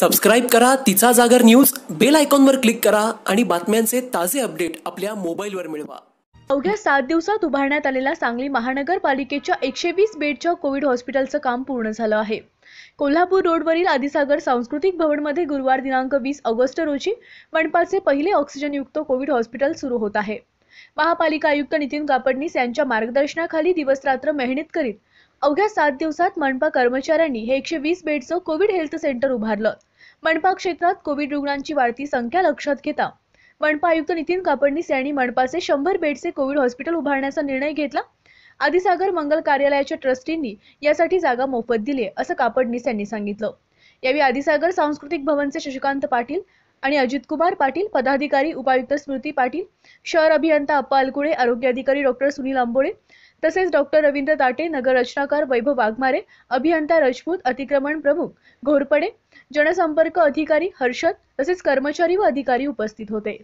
subscribe करा तिचा जागर न्यूज बेल आयकॉनवर क्लिक करा आणि बातम्यांचे ताजे अपडेट आपल्या मोबाईलवर मिळवा अवघ्या सात दिवसात उभारण्यात आलेला सांगली महानगरपालिकेच्या एकशे वीस बेडच्या कोविड हॉस्पिटलचं काम पूर्ण झालं आहे कोल्हापूर रोडवरील आदिसागर सांस्कृतिक भवन भवनमध्ये गुरुवार दिनांक वीस ऑगस्ट रोजी मनपाचे पहिले ऑक्सिजनयुक्त कोविड हॉस्पिटल सुरू होत आहे महापालिका आयुक्त नितीन कापडनीस यांच्या मार्गदर्शनाखाली दिवसरात्र मेहनत करीत अवघ्या सात दिवसात मनपा कर्मचाऱ्यांनी हे एकशे वीस बेडचं कोविड हेल्थ सेंटर उभारलं मनपा क्षेत्रात कोविड रुग्णांची वाढती संख्या लक्षात घेता मनपा आयुक्त नितीन कापडनीस यांनी मनपाचे शंभर बेडचे कोविड हॉस्पिटल उभारण्याचा निर्णय घेतला आदिसागर मंगल कार्यालयाच्या ट्रस्टींनी यासाठी जागा मोफत दिली असं कापडनीस यांनी सांगितलं यावेळी आदिसागर सांस्कृतिक भवनचे शशिकांत पाटील आणि अजित कुमार पाटील पदाधिकारी उपायुक्त स्मृती पाटील शहर अभियंता अप्पा अलकुळे आरोग्य अधिकारी डॉक्टर सुनील आंबोळे तसेच डॉक्टर रवींद्र ताटे नगर रचनाकार वैभव वाघमारे अभियंता रजपूत अतिक्रमण प्रमुख घोरपडे जनसंपर्क अधिकारी हर्षद तसेच कर्मचारी व अधिकारी उपस्थित होते